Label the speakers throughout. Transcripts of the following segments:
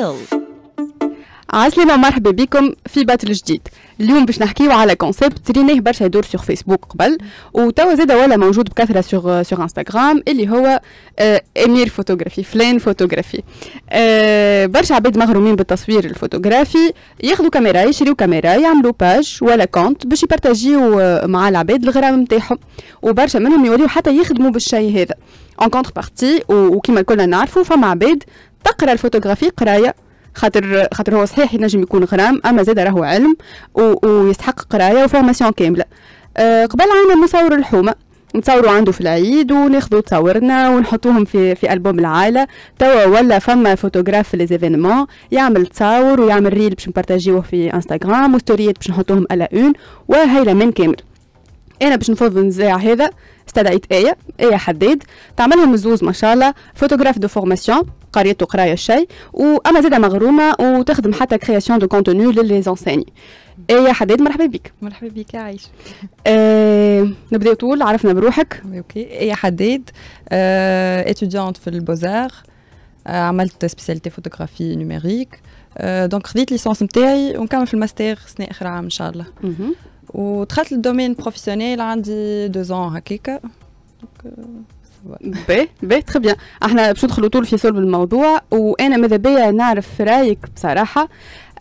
Speaker 1: باتل عسلامة مرحبا بكم في باتل جديد اليوم باش نحكيو على كونسيبت ترينيه برشا يدور سوغ فيسبوك قبل وتوا زادا ولا موجود بكثره سوغ سوغ انستغرام اللي هو آه امير فوتوغرافي فلان فوتوغرافي آه برشا عباد مغرومين بالتصوير الفوتوغرافي ياخذوا كاميرا يشريو كاميرا يعملوا باج ولا كونت باش يبارتاجيو آه، مع العباد الغرام نتاعهم وبرشا منهم يوليو حتى يخدموا بالشيء هذا اون كونتر بارتي وكيما كلنا نعرفوا فما عباد تقرا الفوتوغرافي قرايه خاطر خاطر هو صحيح ينجم يكون غرام اما زاد راهو علم و... ويستحق قرايه وفورماسيون كامله أه قبل عنا مصور الحومه نتصوروا عنده في العيد وناخذوا تصاورنا ونحطوهم في في البوم العائله توا ولا فما فوتوغراف في ليزيفينمون يعمل تصاور ويعمل ريل باش نبارطاجيوه في انستغرام وستوريات باش نحطوهم على اون وهيلا من كامل انا باش نفضل النزاع هذا استدعيت آية آية حداد تعملهم زوز ما شاء الله فوتوغراف دو فورماسيون قريته قرايه الشاي واما زاده مغرومه وتخدم حتى كرياسيون دو كونتوني للي ايه يا حداد مرحبا بك
Speaker 2: مرحبا بك يا عايش آه نبدا طول عرفنا بروحك اوكي يا حداد اتيديونت آه، في البوزار آه، عملت سبيسياليتي فوتوغرافي نوميريك دونك خديت ليسونس نتاعي ونكمل في الماستير سنه اخر عام ان شاء الله ودخلت للدومين بروفيسيونيل عندي دو زون هكاكا
Speaker 1: باهي باهي تخي بيان احنا باش ندخلوا طول في صلب الموضوع وانا ماذا بيا نعرف رايك بصراحه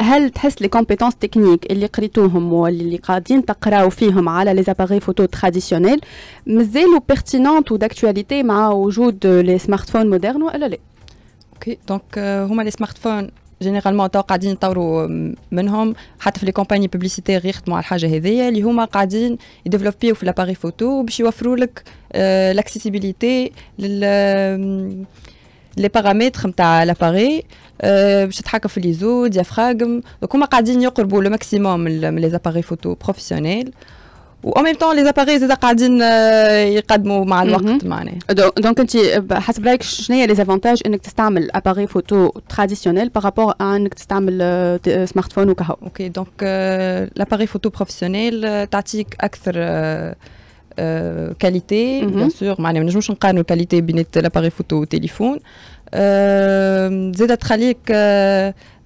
Speaker 1: هل تحس لي كومبيتونس تكنيك اللي قريتوهم واللي قاعدين تقراو فيهم على لي زاباري فوتو تراديسيونيل مازالوا بيرتينونت وداكتواليتي مع وجود لي فون مودرن ولا لا
Speaker 2: اوكي دونك هما لي فون جينيرالمون تو قاعدين يطوروا منهم حتى في لي كومباني غير يخدموا على الحاجه هذيا اللي هما قاعدين يديفلوبيو في لاباري فوتو باش يوفروا لك لاكسيسيبيليتي آه، لل لي بارامتر نتاع لاباري باش تتحكم في لي زو ديافراغم دونك هما قاعدين يقربوا لو ماكسيموم من لي زاباري فوتو بروفيسيونيل وان ميم طون لي زاباري زاد قاعدين يقدموا مع الوقت معناها
Speaker 1: دونك انت حسب رايك شنو هي لي زافونتاج انك تستعمل اباري فوتو تراديسيونيل
Speaker 2: بارابور انك تستعمل سمارت فون وكهو اوكي دونك لاباري فوتو بروفيسيونيل تعطيك اكثر كاليتي بيان سور معناها ما نجموش نقارنوا الكاليتي بين لاباري فوتو وتليفون زاد تخليك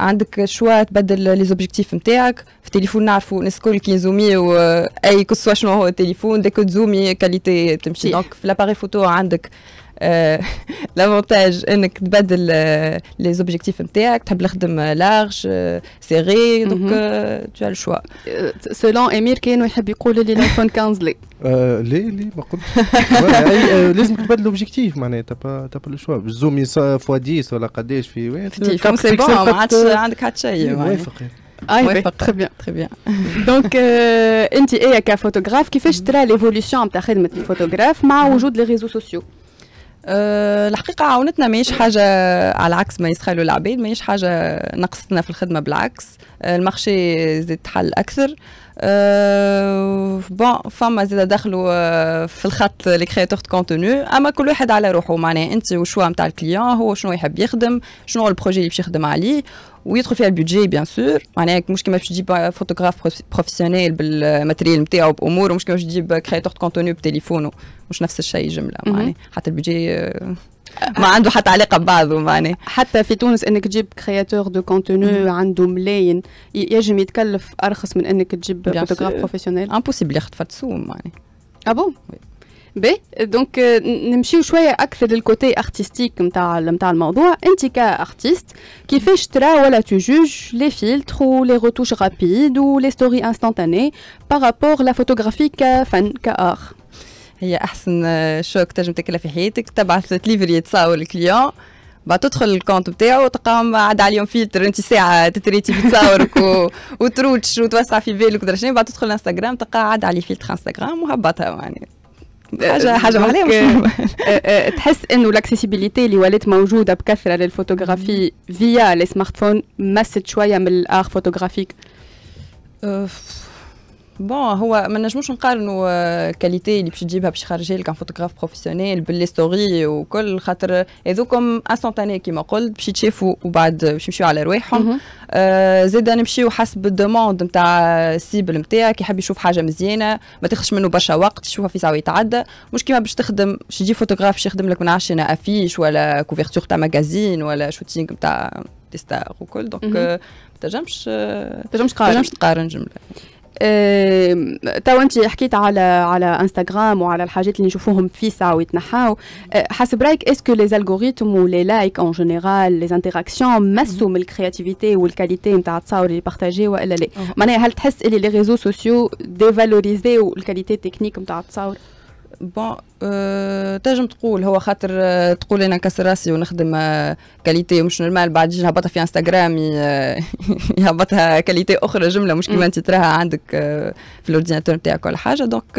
Speaker 2: عندك شوا تبدل لي زوبجيكتيف نتاعك في التليفون نعرفوا الناس الكل كي يزوميو اي كو سوا شنو هو التليفون ديك تزومي كاليتي تمشي دونك في لاباري فوتو عندك لافونتاج euh, انك تبدل لي euh, زوبجيكتيف نتاعك تحب الخدم لارج سيري دونك تو as le choix سولون امير كانوا يحب يقولوا لي الايفون 15 لي euh, ليه ليه ما قلتش لازم تبدل لوبجيكتيف معناها تبا تبا لو شوا زوم فوا 10 ولا قداش في وين كم سي بون ما عادش عندك حتى شيء موافق اي تري بيان تري بيان دونك
Speaker 1: انت ايه كفوتوغراف كيفاش ترى ليفوليسيون تاع خدمه الفوتوغراف مع وجود لي ريزو سوسيو
Speaker 2: أه الحقيقة عاونتنا ماهيش حاجة على عكس ما يسخلوا العباد ماهيش حاجة نقصتنا في الخدمة بالعكس آه، المخشي زاد حل أكثر أه بون فما زاد دخلوا آه، في الخط لي كرياتور كونتوني اما كل واحد على روحه معناه انت وشوا نتاع الكليون هو شنو يحب يخدم شنو البروجي اللي باش يخدم عليه ويدخل فيها البيدجي بيان سور معناها مش كيما باش تجيب فوتوغراف بروفيسيونيل بالماتريال نتاعو باموره ومش كيما باش تجيب كرياتور كونتوني بتليفونه مش نفس الشيء جمله معناها حتى البيدجي آه، ما عنده حتى علاقه ببعضه معناها حتى في تونس انك تجيب
Speaker 1: كرياتور دو كونتوني عنده ملايين يجم يتكلف ارخص من انك تجيب فوتوغراف بروفيسيونيل
Speaker 2: امبوسيبل ياخذ فرد سوم معناها
Speaker 1: اه ah بون بي دونك نمشيو شويه اكثر للكوتي ارتستيك نتاع نتاع الموضوع انت كارتيست كيفاش ترى ولا تجوج لي فيلتر ولي روتوش رابيد ولي ستوري انستانتاني بارابور لا فوتوغرافي كفن كار
Speaker 2: هي احسن آه، شوك تنجم تاكلها في حياتك تبعث تليفري تصاور الكليون بعد تدخل الكونت بتاعه وتلقاهم عاد عليهم فيلتر انت ساعه تتريتي بتصورك و... وتروتش وتوسع في بالك ودرا بعد تدخل انستغرام تلقى عاد عليه فيلتر انستغرام وهبطها يعني
Speaker 1: حاجه حاجه عليها euh, euh, euh, تحس انه الاكسيسيبيليتي اللي ولات موجوده بكثره للفوتوغرافي فيا لي سمارت فون
Speaker 2: مست شويه من الاخ فوتوغرافيك بون هو ما نجموش نقارنوا آه، كاليتي اللي باش تجيبها باش يخرجها لك فوتوغراف بروفيسيونيل باللي وكل خاطر هذوكم اسونتاني كيما قلت باش تشوفوا وبعد باش يمشيو على رواحهم آه زيد نمشيو حسب الدوموند نتاع السيبل نتاعك يحب يشوف حاجه مزيانه ما تاخذش منه برشا وقت يشوفها في ساعه يتعدى مش كيما باش تخدم باش تجي فوتوغراف باش يخدم لك من عشرين افيش ولا كوفرتور تاع ماجازين ولا شوتينغ نتاع ديستار وكل دونك آه، ما تنجمش آه، تنجمش تقارن جمله
Speaker 1: تو انت حكيت على على انستغرام وعلى الحاجات اللي نشوفوهم في ساعه ويتنحاو آه، حسب رايك اسكو لي الغوريثم ولي لايك اون جينيرال لي انتراكسيون مسوا من الكرياتيفيتي والكاليتي نتاع التصاور اللي بارتاجي والا لا معناها هل تحس اللي لي ريزو سوسيو ديفالوريزيو الكاليتي تكنيك نتاع التصاور
Speaker 2: بون euh, تنجم تقول هو خاطر آه، تقول انا كسر راسي ونخدم آه، كاليتي ومش نورمال بعد يجي نهبطها في انستغرام يهبطها كاليتي اخرى جمله مش كيما انت تراها عندك آه، في الاورديناتور نتاعك ولا حاجه دونك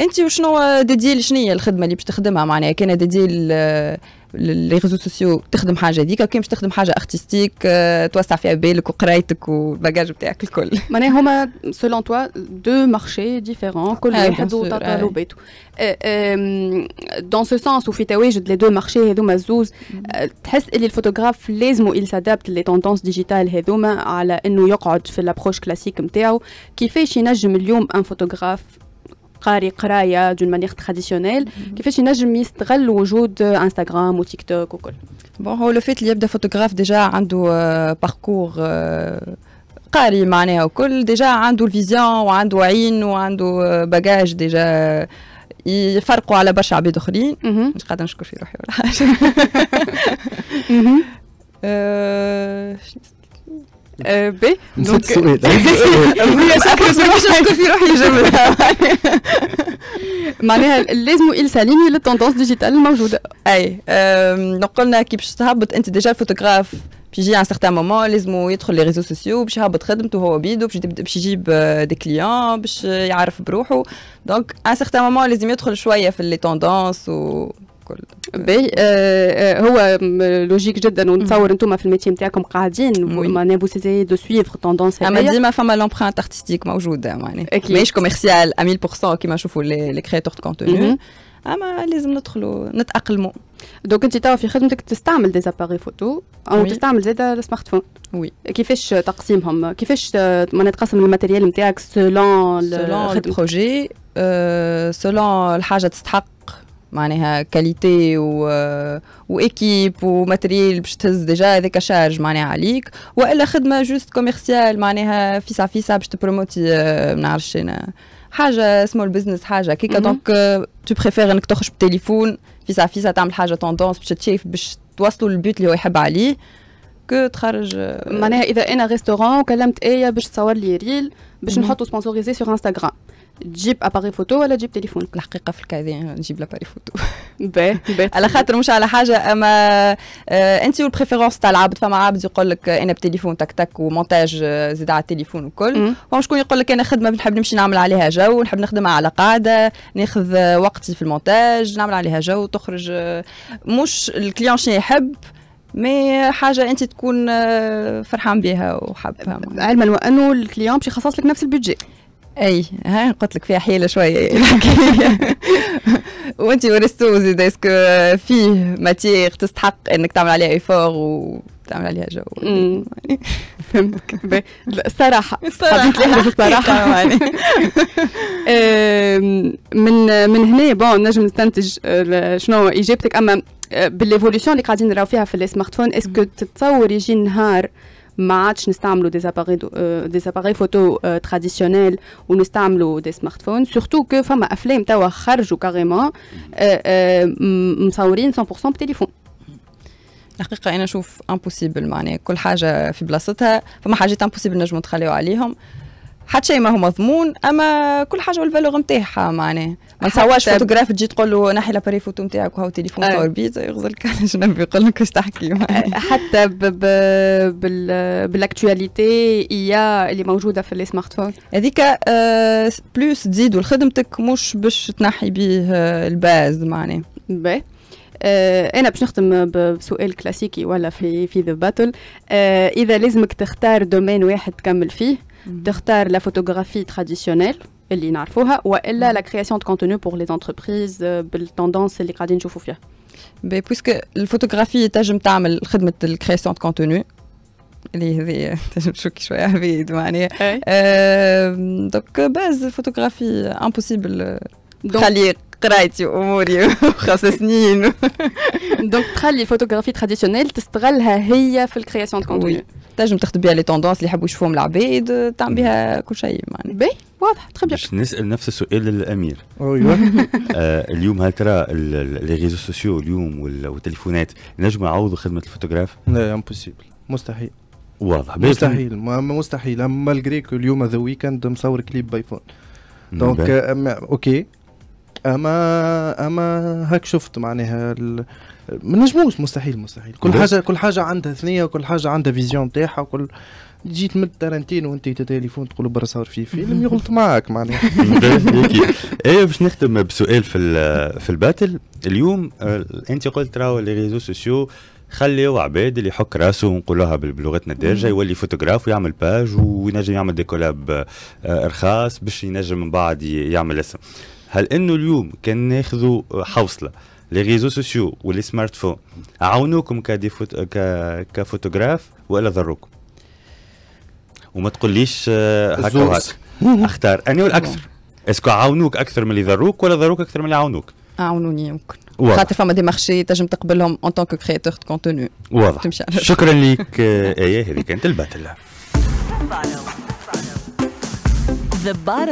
Speaker 2: انت وشنو ديدي شنو هي الخدمه اللي باش تخدمها معناها كان ديدي آه، لي ريزو سوسيو تخدم حاجه هذيك وكان باش تخدم حاجه ارتستيك آه، توسع فيها بالك وقرايتك والباجاج بتاعك الكل
Speaker 1: معناها هما سولون توا دو مارشي ديفيرون كل واحد بيتو دون سو سونس وفي تواجد لي دو مارشي هذوما الزوز آه، تحس اللي الفوتوغراف لازم يل سادابت لي توندونس ديجيتال هذوما على انه يقعد في لابروش كلاسيك نتاعو كيفاش ينجم اليوم ان فوتوغراف قاري قرايه دون مانيغ تراديسيونيل كيفاش ينجم يستغل وجود انستغرام وتيك توك وكل
Speaker 2: بون هو لو فيت اللي يبدا فوتوغراف ديجا عنده باركور euh, euh, قاري معناها وكل ديجا عنده الفيزيون وعنده عين وعنده باجاج ديجا يفرقوا على برشا عباد اخرين مش قادره نشكر في روحي ولا حاجه ب دونك سؤال هي نشكر في روحي جملة معناها لازم يلساليني للتوندونس ديجيتال الموجودة اي قلنا كي باش تهبط انت ديجا فوتوغراف باش يجي ان سارتان مومون لازم يدخل لي ريزو سوسيو باش يهبط خدمته هو بيدو باش باش يجيب دي كليون باش يعرف بروحه دونك ان سارتان مومون لازم يدخل شويه في لي توندونس وكل باهي آه، هو لوجيك جدا ونتصور انتم في الميتي نتاعكم قاعدين معناها فو سيزي دو سويفغ توندونس اما ديما فما لومبرانت ارتستيك موجوده معناها ماهيش كوميرسيال 100% كيما نشوفوا لي كرياتور دو كونتوني اما لازم ندخلوا
Speaker 1: نتاقلموا دونك انت توا في خدمتك تستعمل دي زاباري فوتو او oui. تستعمل زيد السمارت فون وي كيفاش تقسيمهم كيفاش معناها تقسم الماتيريال نتاعك سولون
Speaker 2: سولون البروجي سولون الحاجه تستحق معناها كاليتي و... وايكيب euh, وماتريال باش تهز ديجا هذاك شارج معناها عليك والا خدمه جوست كوميرسيال معناها فيسا فيسا باش تبروموتي euh, ما نعرفش انا حاجه سمول بزنس حاجه كيكا دونك تو بريفير انك تخرج بالتليفون فيسا فيسا تعمل حاجه توندونس باش تشاف باش توصلوا للبيوت اللي هو يحب عليه كو تخرج euh. معناها اذا
Speaker 1: انا ريستورون وكلمت ايا باش تصور لي ريل باش نحطو سبونسوريزي سور
Speaker 2: انستغرام تجيب اباري فوتو ولا تجيب تليفون الحقيقه في الكازي نجيب لاباري فوتو باهي على خاطر مش على حاجه اما آه انت والبريفيرونس تاع العبد فما عبد يقول لك انا بتليفون تك تك ومونتاج آه، زيد على التليفون وكل فما شكون يقول لك انا خدمه نحب نمشي نعمل عليها جو نحب نخدمها على قاعده ناخذ آه، وقتي في المونتاج نعمل عليها جو تخرج آه، مش الكليون شنو يحب مي حاجه انت تكون فرحان بها وحابها علما وانه الكليون باش يخصص لك نفس البيدجي اي ها قلت لك فيها حيله شويه وانت ورستو زيد اسكو فيه ماتيغ تستحق انك تعمل عليها ايفور وتعمل عليها جو فهمتك الصراحه الصراحه الصراحه
Speaker 1: من من هنا بون نجم نستنتج آه، شنو اجابتك اما آه، بالليفولوسيون اللي قاعدين نراو فيها في السمارت فون اسكو تتصور يجي نهار ما عادش نستعملوا دي زاباري دي فوتو تراديسيونيل ونستعملوا دي سمارت فون سورتو كو فما افلام توا خرجوا كاريمون مصورين 100% بتليفون
Speaker 2: الحقيقه انا نشوف امبوسيبل معناها كل حاجه في بلاصتها فما حاجات امبوسيبل نجمو نتخليو عليهم حتى شيء ما هو مضمون اما كل حاجه والفالور نتاعها معناه ما نصورش فوتوغراف تجي تقول له نحي لاباري فوتو نتاعك وهاو تليفون صور بيتزا يغزلك على جنب يقول لك واش تحكي آه، حتى
Speaker 1: بالاكتواليتي ايا اللي موجوده في لي سمارت فون
Speaker 2: هذيك بلوس آه، تزيدوا لخدمتك مش باش تنحي بيه آه، الباز معناه باهي انا باش نختم بسؤال كلاسيكي ولا في في ذا باتل
Speaker 1: اذا لازمك تختار دومين واحد تكمل فيه Tu mhm. retard la photographie traditionnelle ou elle a mhm. la création de contenu pour les entreprises euh, tendance tendance les gradins
Speaker 2: chauffoufia mais ben, puisque la photographie est un service de la création de contenu les donc base photographie impossible euh, lire قرايتي واموري وخمس سنين دونك تخلي الفوتوغرافي تراديسيونيل تستغلها هي في الكرياسيون دو كونتوني تنجم تخدم بها لي توندونس اللي يحبوا يشوفوهم العباد تعمل بها كل شيء معنا باهي واضح تخي بيان باش
Speaker 1: نسال نفس السؤال للامير اليوم هل ترى لي ريزو سوسيو اليوم والتليفونات نجم يعوضوا خدمه الفوتوغراف؟
Speaker 2: لا امبوسيبل مستحيل
Speaker 1: واضح مستحيل
Speaker 2: مستحيل مالغري اليوم هذا ويكند مصور كليب بايفون دونك اوكي اما اما هاك شفت معناها ال... ما نجموش مستحيل مستحيل كل حاجه كل حاجه عندها ثنيه وكل حاجه عندها فيزيون نتاعها وكل جيت من تارنتينو وانت تليفون تقول برا صور في فيلم يغلط معاك معناها
Speaker 1: ايه باش نختم بسؤال في في الباتل اليوم آه، انت قلت راهو لي ريزو سوسيو خليوا عباد اللي يحك راسه ونقولوها بلغتنا الدارجه يولي فوتوغراف ويعمل باج وينجم يعمل ديكولاب آه، رخاص باش ينجم من بعد يعمل اسم هل انه اليوم كان ناخذوا حوصله لي ريزو سوسيو ولي سمارت فون عاونوكم فوت... ك... كفوتوغراف ولا ضروكم وما تقوليش آه، هكا وهكا اختار اني والاكثر اسكو عاونوك اكثر من اللي ضروك ولا ضروك اكثر من اللي عاونوك
Speaker 2: عاونوني يمكن خاطر فما دي مارشي تنجم تقبلهم اون تونك كرياتور دو كونتوني واضح شكرا لك
Speaker 1: آه، ايه هذه كانت الباتله
Speaker 2: The